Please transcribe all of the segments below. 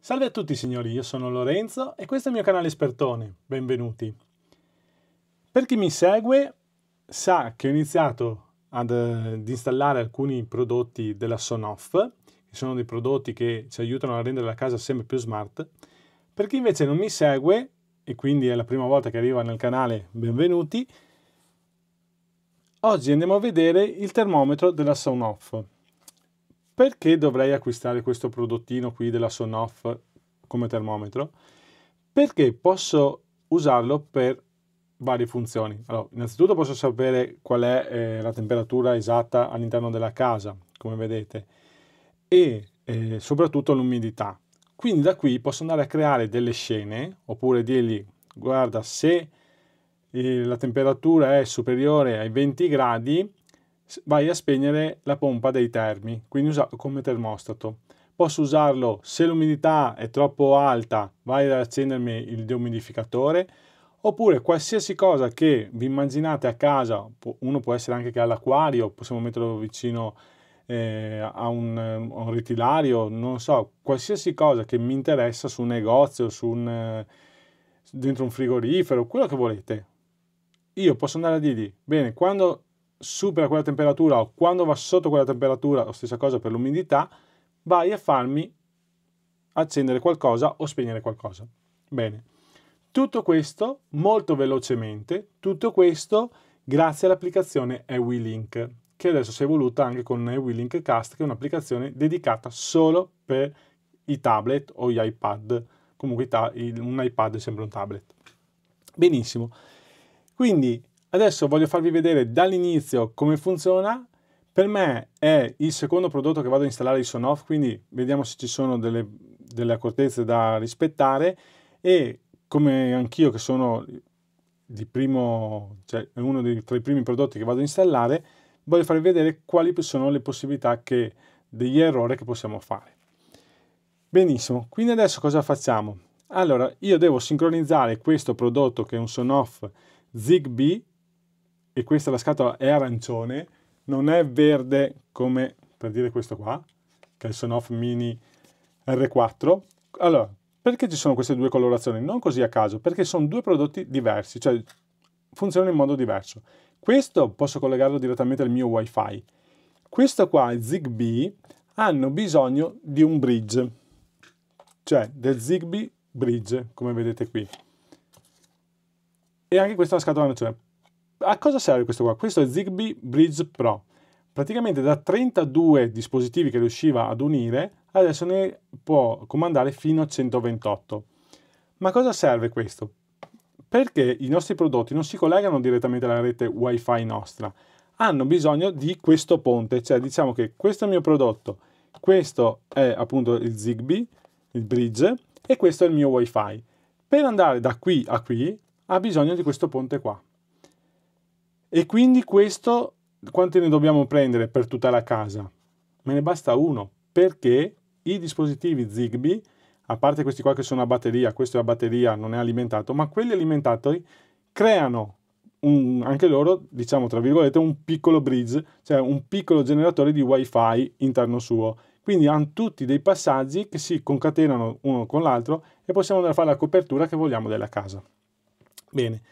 Salve a tutti signori, io sono Lorenzo e questo è il mio canale Espertone, benvenuti. Per chi mi segue sa che ho iniziato ad, ad eh, installare alcuni prodotti della Sonoff, che sono dei prodotti che ci aiutano a rendere la casa sempre più smart. Per chi invece non mi segue, e quindi è la prima volta che arriva nel canale, benvenuti, oggi andiamo a vedere il termometro della Sonoff perché dovrei acquistare questo prodottino qui della Sonoff come termometro? Perché posso usarlo per varie funzioni. Allora, innanzitutto posso sapere qual è eh, la temperatura esatta all'interno della casa, come vedete, e eh, soprattutto l'umidità. Quindi da qui posso andare a creare delle scene, oppure dirgli, guarda, se eh, la temperatura è superiore ai 20 gradi, vai a spegnere la pompa dei termi, quindi usato come termostato. Posso usarlo se l'umidità è troppo alta, vai ad accendermi il deumidificatore, oppure qualsiasi cosa che vi immaginate a casa, uno può essere anche che ha possiamo metterlo vicino eh, a, un, a, un, ritilario, non so, qualsiasi cosa che mi interessa su un negozio, su un, dentro un frigorifero, quello che volete. Io posso andare a dirgli, bene, quando supera quella temperatura o quando va sotto quella temperatura, o stessa cosa per l'umidità, vai a farmi accendere qualcosa o spegnere qualcosa. Bene, tutto questo molto velocemente, tutto questo grazie all'applicazione Ewilink, che adesso si è evoluta anche con Ewilink Cast, che è un'applicazione dedicata solo per i tablet o gli iPad. Comunque un iPad sembra un tablet. Benissimo. Quindi Adesso voglio farvi vedere dall'inizio come funziona. Per me è il secondo prodotto che vado a installare di Sonoff, quindi vediamo se ci sono delle, delle accortezze da rispettare e come anch'io che sono di primo, cioè uno dei, tra i primi prodotti che vado a installare, voglio farvi vedere quali sono le possibilità che, degli errori che possiamo fare. Benissimo, quindi adesso cosa facciamo? Allora, io devo sincronizzare questo prodotto che è un Sonoff ZigBee e questa la scatola è arancione, non è verde come per dire questo qua, che è il Sonoff Mini R4. Allora, perché ci sono queste due colorazioni? Non così a caso, perché sono due prodotti diversi, cioè funzionano in modo diverso. Questo posso collegarlo direttamente al mio wifi. Questo qua e ZigBee hanno bisogno di un bridge, cioè del ZigBee bridge, come vedete qui. E anche questa è una scatola arancione a cosa serve questo qua? Questo è Zigbee Bridge Pro. Praticamente da 32 dispositivi che riusciva ad unire, adesso ne può comandare fino a 128. Ma cosa serve questo? Perché i nostri prodotti non si collegano direttamente alla rete WiFi nostra, hanno bisogno di questo ponte, cioè diciamo che questo è il mio prodotto, questo è appunto il Zigbee, il bridge, e questo è il mio WiFi. Per andare da qui a qui ha bisogno di questo ponte qua. E quindi questo, quanti ne dobbiamo prendere per tutta la casa? Me ne basta uno, perché i dispositivi Zigbee, a parte questi qua che sono a batteria, questo è a batteria, non è alimentato, ma quelli alimentati creano un, anche loro, diciamo tra virgolette, un piccolo bridge, cioè un piccolo generatore di wifi interno suo. Quindi hanno tutti dei passaggi che si concatenano uno con l'altro e possiamo andare a fare la copertura che vogliamo della casa. Bene,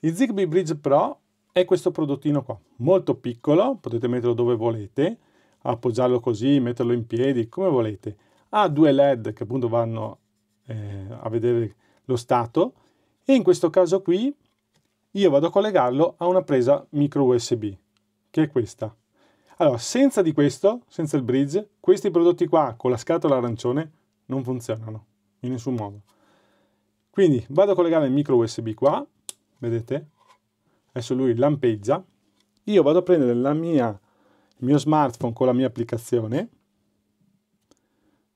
il Zigbee Bridge Pro è questo prodottino qua, molto piccolo, potete metterlo dove volete, appoggiarlo così, metterlo in piedi, come volete. Ha due LED che appunto vanno eh, a vedere lo stato e in questo caso qui io vado a collegarlo a una presa micro USB, che è questa. Allora, senza di questo, senza il bridge, questi prodotti qua con la scatola arancione non funzionano in nessun modo. Quindi vado a collegare il micro USB qua, vedete? adesso lui lampeggia, io vado a prendere mia, il mio smartphone con la mia applicazione,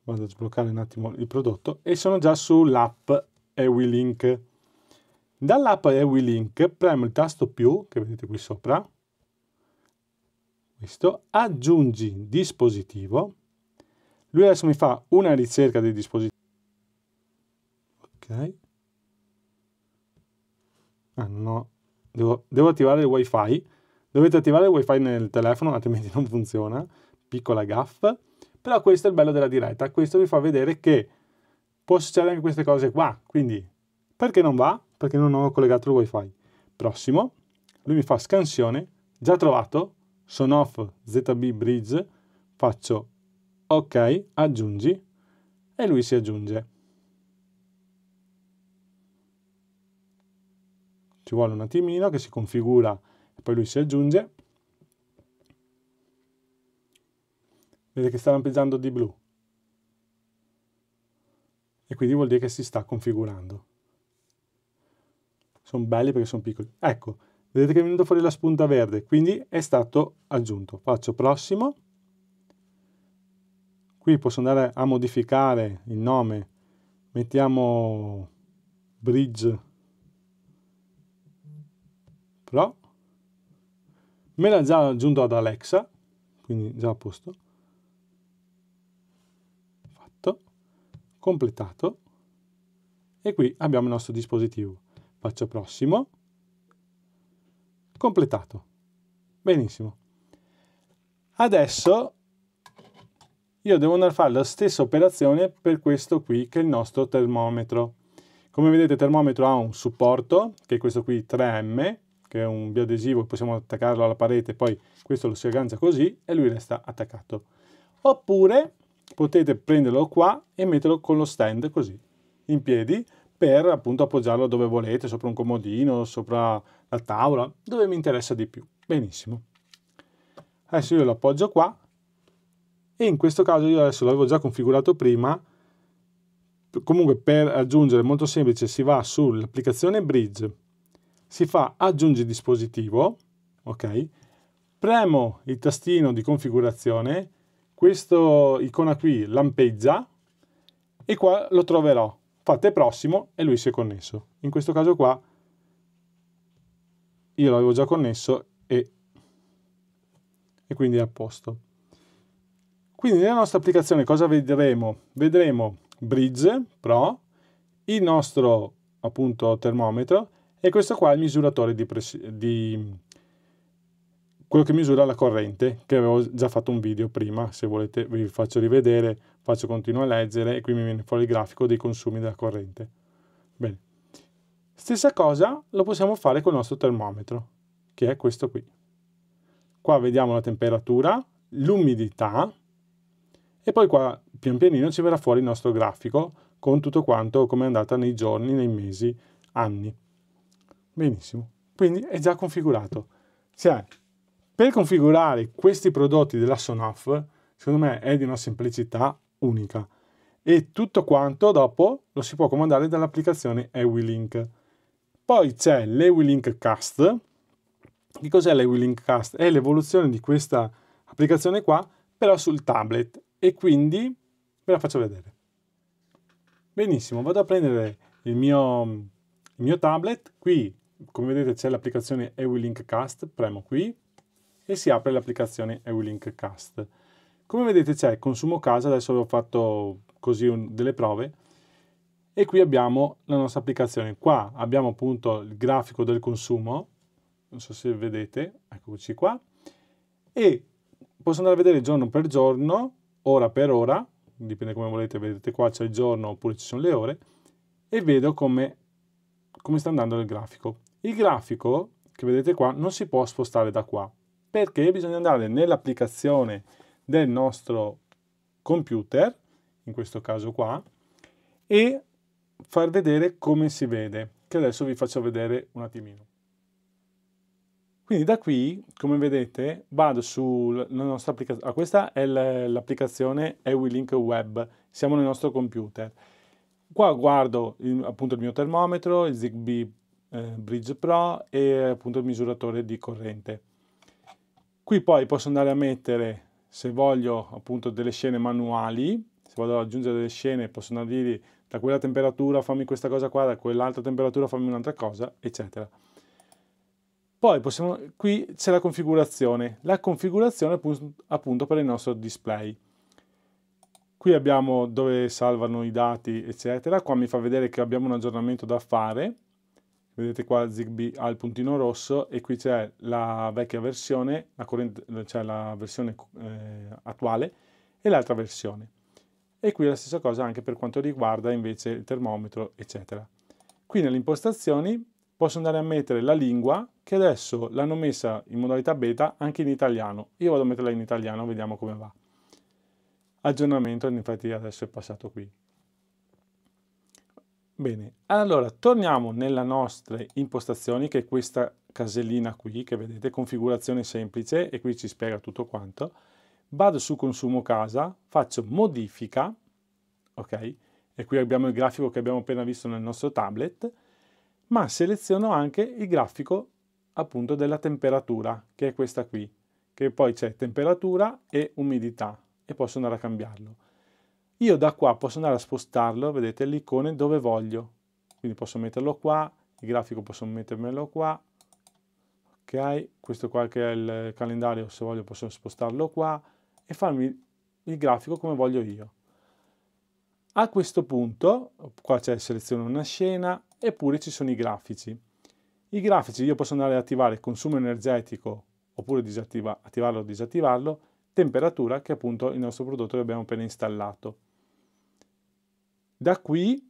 vado a sbloccare un attimo il prodotto, e sono già sull'app EwiLink. Dall'app EwiLink premo il tasto più, che vedete qui sopra, questo, aggiungi dispositivo, lui adesso mi fa una ricerca dei dispositivi, ok, ah no, devo, devo attivare il wifi, dovete attivare il wifi nel telefono, altrimenti non funziona, piccola gaffa, però questo è il bello della diretta, questo vi fa vedere che può succedere anche queste cose qua, quindi perché non va? Perché non ho collegato il wifi. Prossimo, lui mi fa scansione, già trovato, Sono off ZB bridge, faccio ok, aggiungi e lui si aggiunge. ci vuole un attimino che si configura e poi lui si aggiunge. Vede che sta lampeggiando di blu. E quindi vuol dire che si sta configurando. Sono belli perché sono piccoli. Ecco, vedete che è venuta fuori la spunta verde, quindi è stato aggiunto. Faccio prossimo. Qui posso andare a modificare il nome. Mettiamo bridge Pro, me l'ha già aggiunto ad Alexa, quindi già a posto, fatto, completato, e qui abbiamo il nostro dispositivo. Faccio prossimo, completato. Benissimo. Adesso io devo andare a fare la stessa operazione per questo qui che è il nostro termometro. Come vedete il termometro ha un supporto, che è questo qui 3M, che è un biadesivo, possiamo attaccarlo alla parete, poi questo lo si aggancia così e lui resta attaccato. Oppure potete prenderlo qua e metterlo con lo stand così, in piedi, per appunto appoggiarlo dove volete, sopra un comodino, sopra la tavola, dove mi interessa di più. Benissimo. Adesso io lo appoggio qua e in questo caso io adesso l'avevo già configurato prima, comunque per aggiungere molto semplice si va sull'applicazione Bridge si fa aggiungi dispositivo, ok? Premo il tastino di configurazione, questo icona qui lampeggia e qua lo troverò. Fate prossimo e lui si è connesso. In questo caso qua io l'avevo già connesso e, e quindi è a posto. Quindi nella nostra applicazione cosa vedremo? Vedremo Bridge Pro, il nostro appunto termometro e questo qua è il misuratore di, pres- di quello che misura la corrente, che avevo già fatto un video prima, se volete vi faccio rivedere, faccio continuo a leggere e qui mi viene fuori il grafico dei consumi della corrente. Bene. Stessa cosa lo possiamo fare col nostro termometro, che è questo qui. Qua vediamo la temperatura, l'umidità e poi qua pian pianino ci verrà fuori il nostro grafico con tutto quanto come è andata nei giorni, nei mesi, anni. Benissimo, quindi è già configurato. Cioè, per configurare questi prodotti della Sonaf, secondo me è di una semplicità unica. E tutto quanto dopo lo si può comandare dall'applicazione EwiLink. Poi c'è l'EwiLink Cast. Che cos'è l'EwiLink Cast? È l'evoluzione di questa applicazione qua, però sul tablet. E quindi ve la faccio vedere. Benissimo, vado a prendere il mio, il mio tablet qui come vedete c'è l'applicazione Ewilink Cast, premo qui e si apre l'applicazione Ewilink Cast. Come vedete c'è consumo casa, adesso ho fatto così un, delle prove e qui abbiamo la nostra applicazione. Qua abbiamo appunto il grafico del consumo, non so se vedete, eccoci qua, e posso andare a vedere giorno per giorno, ora per ora, dipende come volete, vedete qua c'è il giorno oppure ci sono le ore, e vedo come come sta andando il grafico. Il grafico che vedete qua non si può spostare da qua perché bisogna andare nell'applicazione del nostro computer, in questo caso qua, e far vedere come si vede, che adesso vi faccio vedere un attimino. Quindi da qui, come vedete, vado sulla nostra applicazione, ah, questa è l'applicazione Ewilink Web, siamo nel nostro computer. Qua guardo il, appunto il mio termometro, il Zigbee eh, Bridge Pro e appunto il misuratore di corrente. Qui poi posso andare a mettere, se voglio, appunto delle scene manuali, se vado ad aggiungere delle scene posso andare a dirgli da quella temperatura fammi questa cosa qua, da quell'altra temperatura fammi un'altra cosa, eccetera. Poi possiamo, qui c'è la configurazione, la configurazione appunto per il nostro display. Qui abbiamo dove salvano i dati, eccetera. Qua mi fa vedere che abbiamo un aggiornamento da fare. Vedete qua Zigbee ha il puntino rosso e qui c'è la vecchia versione, la cioè la versione eh, attuale e l'altra versione. E qui la stessa cosa anche per quanto riguarda invece il termometro, eccetera. Qui nelle impostazioni posso andare a mettere la lingua che adesso l'hanno messa in modalità beta anche in italiano. Io vado a metterla in italiano, vediamo come va aggiornamento infatti adesso è passato qui. Bene, allora torniamo nelle nostre impostazioni che è questa casellina qui che vedete, configurazione semplice e qui ci spiega tutto quanto. Vado su consumo casa, faccio modifica, ok? E qui abbiamo il grafico che abbiamo appena visto nel nostro tablet, ma seleziono anche il grafico appunto della temperatura, che è questa qui, che poi c'è temperatura e umidità e posso andare a cambiarlo. Io da qua posso andare a spostarlo, vedete, l'icone, dove voglio. Quindi posso metterlo qua, il grafico posso mettermelo qua, ok, questo qua che è il calendario, se voglio posso spostarlo qua e farmi il grafico come voglio io. A questo punto, qua c'è seleziono una scena, eppure ci sono i grafici. I grafici io posso andare ad attivare consumo energetico oppure attivarlo o disattivarlo temperatura che appunto il nostro prodotto che abbiamo appena installato. Da qui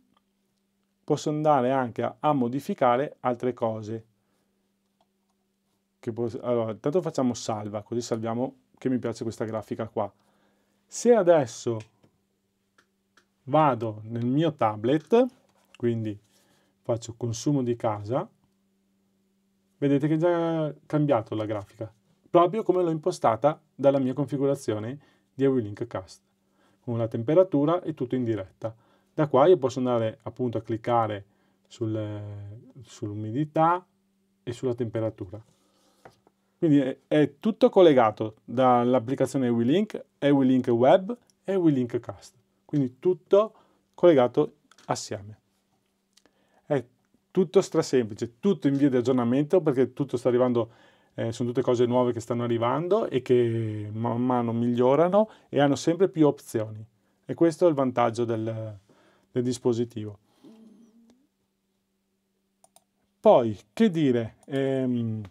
posso andare anche a, a modificare altre cose. allora, intanto facciamo salva, così salviamo che mi piace questa grafica qua. Se adesso vado nel mio tablet, quindi faccio consumo di casa, vedete che è già cambiato la grafica proprio come l'ho impostata dalla mia configurazione di Awilink Cast, con la temperatura e tutto in diretta. Da qua io posso andare appunto a cliccare sul, sull'umidità e sulla temperatura. Quindi è, è tutto collegato dall'applicazione Ewilink, Ewilink Web e Ewilink Cast. Quindi tutto collegato assieme. È tutto strasemplice, tutto in via di aggiornamento perché tutto sta arrivando eh, sono tutte cose nuove che stanno arrivando e che man mano migliorano e hanno sempre più opzioni. E questo è il vantaggio del, del dispositivo. Poi, che dire? Ehm,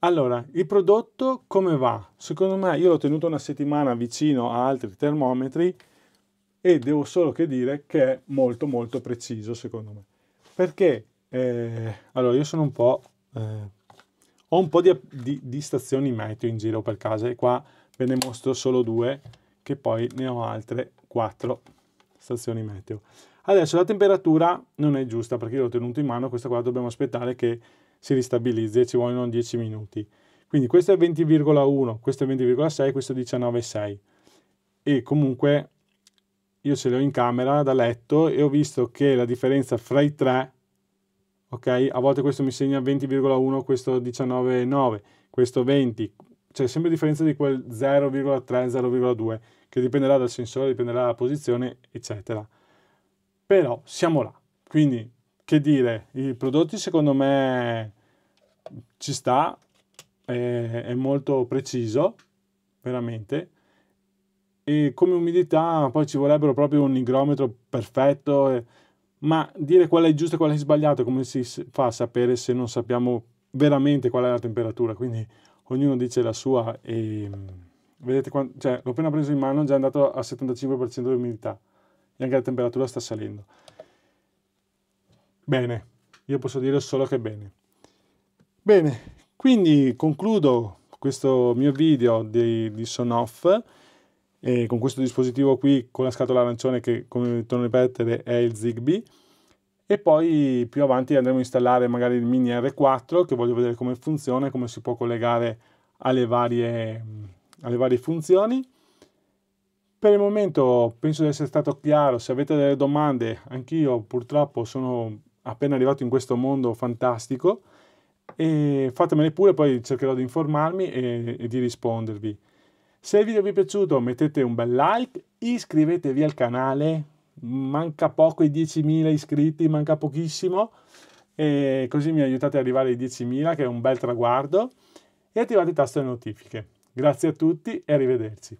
allora, il prodotto come va? Secondo me, io l'ho tenuto una settimana vicino a altri termometri e devo solo che dire che è molto molto preciso secondo me. Perché, eh, allora, io sono un po'... Eh, ho un po' di, di, di stazioni meteo in giro per casa e qua ve ne mostro solo due, che poi ne ho altre quattro stazioni meteo. Adesso la temperatura non è giusta perché io l'ho tenuto in mano, questa qua dobbiamo aspettare che si ristabilizzi e ci vogliono 10 minuti. Quindi questo è 20,1, questo è 20,6, questo è 19,6. E comunque io ce l'ho in camera da letto e ho visto che la differenza fra i tre ok? A volte questo mi segna 20,1, questo 19,9, questo 20, c'è sempre differenza di quel 0,3, 0,2, che dipenderà dal sensore, dipenderà dalla posizione, eccetera. Però siamo là, quindi che dire, i prodotti secondo me ci sta, è, è molto preciso, veramente, e come umidità poi ci vorrebbero proprio un nigrometro perfetto, ma dire qual è giusto e qual è sbagliato come si fa a sapere se non sappiamo veramente qual è la temperatura, quindi ognuno dice la sua e mm, vedete, cioè, l'ho appena preso in mano, è già andato al 75% di umidità e anche la temperatura sta salendo. Bene, io posso dire solo che bene. Bene, quindi concludo questo mio video di, di Sonoff. E con questo dispositivo qui, con la scatola arancione che come torno a ripetere è il Zigbee, e poi più avanti andremo a installare magari il mini R4 che voglio vedere come funziona, e come si può collegare alle varie, alle varie funzioni. Per il momento penso di essere stato chiaro, se avete delle domande, anch'io purtroppo sono appena arrivato in questo mondo fantastico, e fatemele pure, poi cercherò di informarmi e, e di rispondervi. Se il video vi è piaciuto mettete un bel like, iscrivetevi al canale, manca poco i 10.000 iscritti, manca pochissimo, e così mi aiutate ad arrivare ai 10.000 che è un bel traguardo, e attivate il tasto delle notifiche. Grazie a tutti e arrivederci.